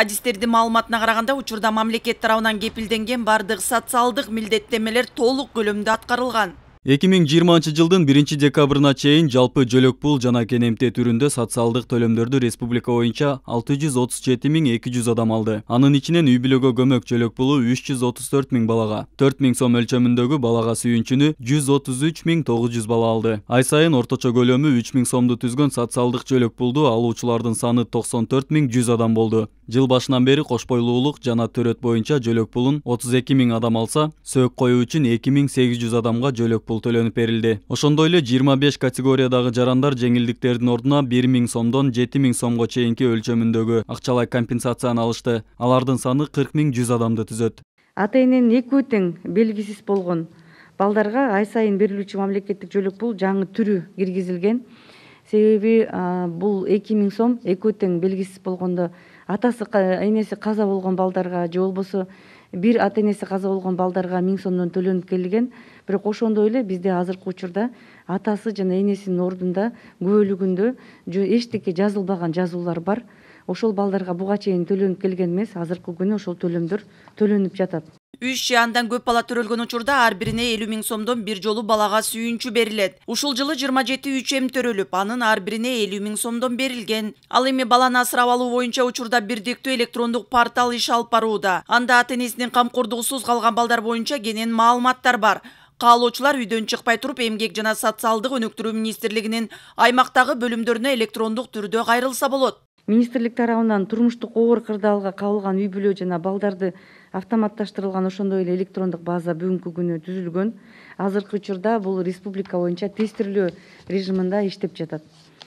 адистердин маалыматына қарағанда учурда мамлекет тарабынан кепілденген баардык социалдық милдеттемелер толық көлөмдө атқарылған. 2020 жылдың 1 декабрына чейин жалпы жөлөк пул жана кенемте түрінде социалдық төлемдерді республика боюнча 637200 адам алды анын ичинен үй бүлөгө көмөк жөлөк пулу үч жүз балага төрт сом өлчөмүндөгү балага сүйүнчүнү жүз бала алды ай сайын орточо көлөмү үч миң сомду түзгөн социалдык жөлөк пулду алуучулардын саны 94100 адам болды жыл башынан бери кош жана төрөт боюнча жөлөк пулун отуз эки миң адам алса сөөк коюу үчүн эки миң сегиз жүз адамга жөлөк пул төлөнүп берилди ошондой эле жыйырма беш категориядагы жарандар жеңилдиктердин ордуна бир миң сомдон жети миң сомго чейинки өлчөмүндөгү акчалай компенсацияны алышты алардын саны кырк миң жүз адамды түзөт ата эненин экөө тең белгисиз болгон балдарга ай сайын берилүүчү мамлекеттик жөлөк пул жаңы түрү киргизилген себеби бул эки миң сом экөө тең белгисиз болгондо атасы энеси каза болгон балдарга же болбосо бир ата энеси каза болгон балдарга миң сомдон төлөнүп келген бирок ошондой эле бизде азыркы учурда атасы жана энесинин ордунда күбөлүгүндө эчтеке жазылбаган жазуулар бар ошол балдарга буга чейин төлөнүп келген эмес азыркы күнү ошол төлөмдөр төлөнүп жатат үч же андан көп бала төрөлгөн учурда ар бирине элүү миң сомдон бир жолу балага сүйүнчү берилет ушул жылы жыйырма жети үч эм төрөлүп анын ар бирине элүү миң сомдон берилген ал эми баланы асырап алуу боюнча учурда бирдиктүү электрондук портал иш алып барууда анда ата энесинин камкордугусуз калган балдар боюнча кенен маалыматтар бар каалоочулар үйдөн чыкпай туруп эмгек жана социалдык өнүктүрүү министрлигинин аймактагы бөлүмдөрүнө электрондук түрдө кайрылса болот министрлик тарабынан турмуштук оор кырдаалга кабылган үй бүлө жана балдарды автоматташтырылган ошондой эле электрондук база бүгүнкү күнү түзүлгөн азыркы учурда бул республика боюнча тестирлөө режиминде иштеп жатат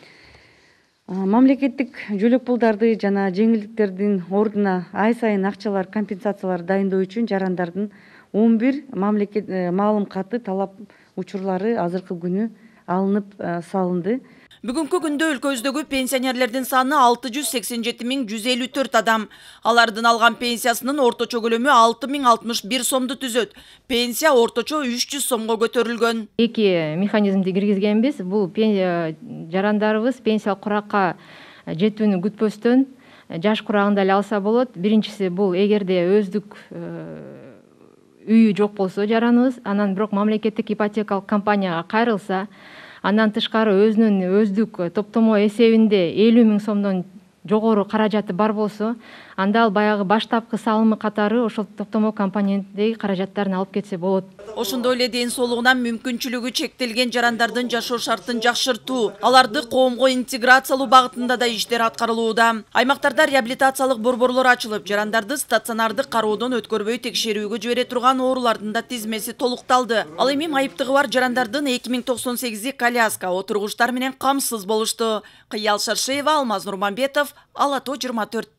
мамлекеттик жөлөк пулдарды жана жеңилдиктердин ордуна ай сайын акчалар компенсациялар дайындоо үчүн жарандардын он бир мамлекет э, маалым каты талап учурлары азыркы күнү алынып э, салынды Бүгінгі күндө өлкөбүздөгү пенсионерлердин саны 687.154 адам. Алардын алган пенсиясынын орточо көлөмү 6061 сомду түзөт. Пенсия орточо 300 сомго көтөрүлгөн. Эки механизмди киргизгенбиз. Бул э, жарандарыбыз пенсия куракка э, жетүүнү күтпөстөн жаш құрағында эле алса болот. Биринчиси бул эгерде өздүк үйү жок болсо жараныбыз анан бирок мамлекеттик ипотекалык компанияга кайрылса андан тышкары өзүнүн өздүк топтомо эсебинде элүү миң сомдон жогору каражаты бар болсо анда ал баягы баштапкы салымы катары ошол топтомо компоненттеги каражаттарын алып кетсе болот ошондой эле ден соолугунан мүмкүнчүлүгү чектелген жарандардын жашоо шартын жакшыртуу аларды коомго интеграциялоо багытында да иштер аткарылууда аймактарда реабилитациялык борборлор ачылып жарандарды стационардык кароодон өткөрбөй текшерүүгө жибере турган оорулардын да тизмеси толукталды ал эми майыптыгы бар жарандардын эки миң токсон сегизи коляска отургучтар менен камсыз болушту кыял шаршеева алмаз нурманбетов ала тоо жыйырма төрт